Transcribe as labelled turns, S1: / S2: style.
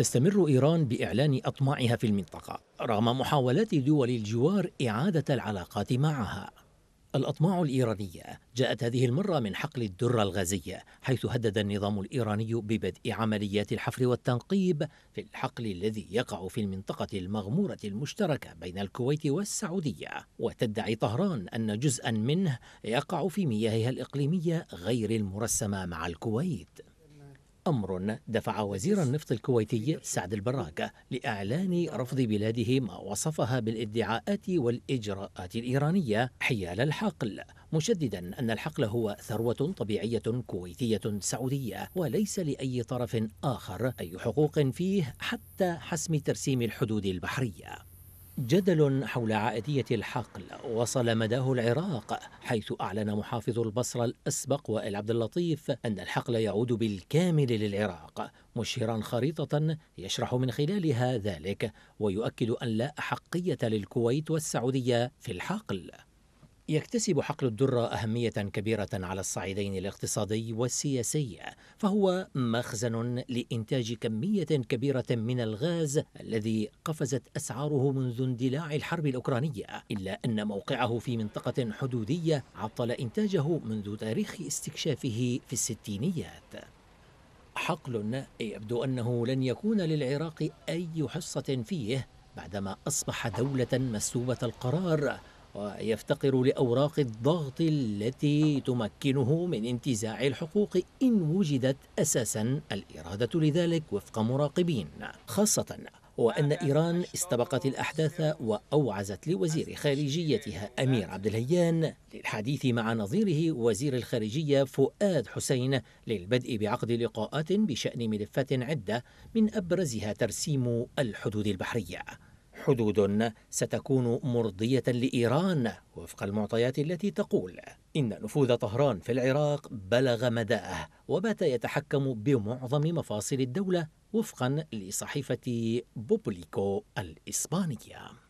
S1: تستمر إيران بإعلان أطماعها في المنطقة رغم محاولات دول الجوار إعادة العلاقات معها الأطماع الإيرانية جاءت هذه المرة من حقل الدرة الغازية حيث هدد النظام الإيراني ببدء عمليات الحفر والتنقيب في الحقل الذي يقع في المنطقة المغمورة المشتركة بين الكويت والسعودية وتدعي طهران أن جزءا منه يقع في مياهها الإقليمية غير المرسمة مع الكويت أمر دفع وزير النفط الكويتي سعد البراك لإعلان رفض بلاده ما وصفها بالادعاءات والإجراءات الإيرانية حيال الحقل مشددا أن الحقل هو ثروة طبيعية كويتية سعودية وليس لأي طرف آخر أي حقوق فيه حتى حسم ترسيم الحدود البحرية جدل حول عائدية الحقل وصل مداه العراق حيث أعلن محافظ البصرة الأسبق وائل عبد اللطيف أن الحقل يعود بالكامل للعراق مشيرا خريطة يشرح من خلالها ذلك ويؤكد أن لا أحقية للكويت والسعودية في الحقل يكتسب حقل الدرة أهمية كبيرة على الصعيدين الاقتصادي والسياسي، فهو مخزن لإنتاج كمية كبيرة من الغاز الذي قفزت أسعاره منذ اندلاع الحرب الأوكرانية، إلا أن موقعه في منطقة حدودية عطل إنتاجه منذ تاريخ استكشافه في الستينيات. حقل يبدو أنه لن يكون للعراق أي حصة فيه بعدما أصبح دولة مسلوبة القرار ويفتقر لأوراق الضغط التي تمكنه من انتزاع الحقوق إن وجدت أساسا الإرادة لذلك وفق مراقبين خاصة وأن إيران استبقت الأحداث وأوعزت لوزير خارجيتها أمير عبد الهيان للحديث مع نظيره وزير الخارجية فؤاد حسين للبدء بعقد لقاءات بشأن ملفات عدة من أبرزها ترسيم الحدود البحرية حدود ستكون مرضية لإيران وفق المعطيات التي تقول إن نفوذ طهران في العراق بلغ مداه وبات يتحكم بمعظم مفاصل الدولة وفقا لصحيفة بوبليكو الإسبانية